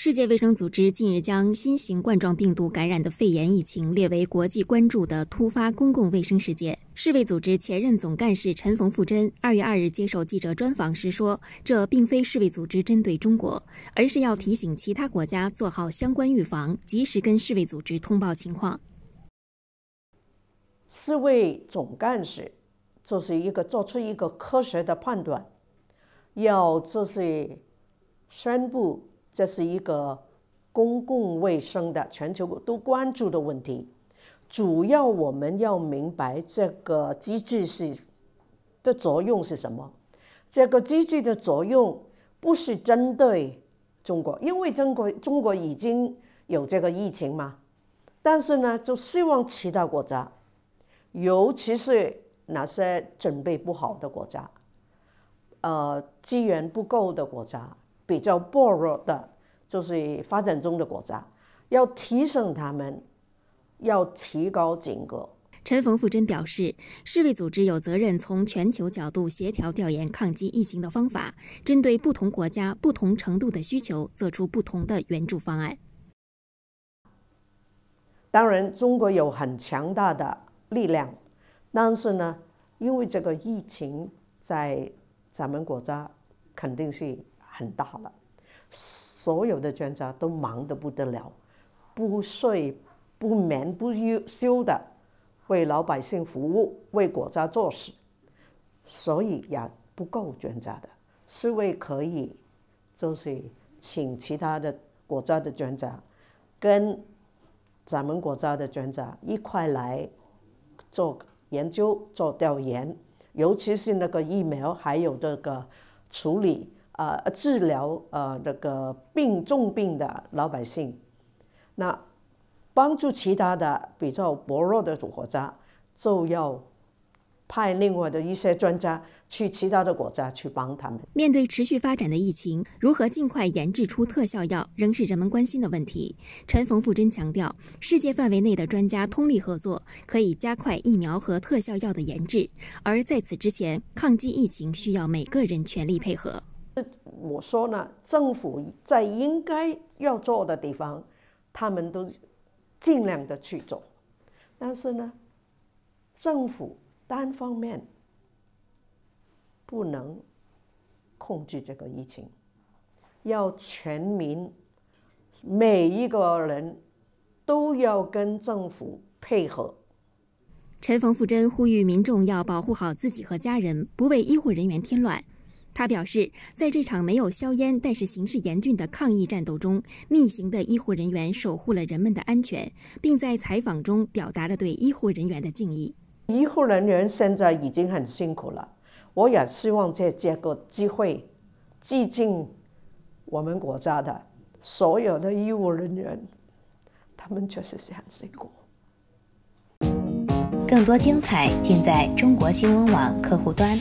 世界卫生组织近日将新型冠状病毒感染的肺炎疫情列为国际关注的突发公共卫生事件。世卫组织前任总干事陈冯富珍二月二日接受记者专访时说：“这并非世卫组织针对中国，而是要提醒其他国家做好相关预防，及时跟世卫组织通报情况。”世卫总干事就是一个做出一个科学的判断，要就是宣布。这是一个公共卫生的全球都关注的问题。主要我们要明白这个机制是的作用是什么？这个机制的作用不是针对中国，因为中国中国已经有这个疫情嘛。但是呢，就希望其他国家，尤其是那些准备不好的国家，呃，资源不够的国家。比较薄弱的就是发展中的国家，要提升他们，要提高警觉。陈冯富珍表示，世卫组织有责任从全球角度协调调研抗击疫情的方法，针对不同国家不同程度的需求，做出不同的援助方案。当然，中国有很强大的力量，但是呢，因为这个疫情在咱们国家肯定是。很大了，所有的专家都忙得不得了，不睡、不眠、不休的为老百姓服务，为国家做事。所以也不够专家的，是为可以就是请其他的国家的专家，跟咱们国家的专家一块来做研究、做调研，尤其是那个疫苗，还有这个处理。呃，治疗呃那个病重病的老百姓，那帮助其他的比较薄弱的国家，就要派另外的一些专家去其他的国家去帮他们。面对持续发展的疫情，如何尽快研制出特效药，仍是人们关心的问题。陈冯富珍强调，世界范围内的专家通力合作，可以加快疫苗和特效药的研制。而在此之前，抗击疫情需要每个人全力配合。我说呢，政府在应该要做的地方，他们都尽量的去做。但是呢，政府单方面不能控制这个疫情，要全民每一个人都要跟政府配合。陈冯富珍呼吁民众要保护好自己和家人，不为医护人员添乱。他表示，在这场没有硝烟但是形势严峻的抗疫战斗中，逆行的医护人员守护了人们的安全，并在采访中表达了对医护人员的敬意。医护人员现在已经很辛苦了，我也希望借这个机会致敬我们国家的所有的医务人员，他们确实是很辛苦。更多精彩尽在中国新闻网客户端。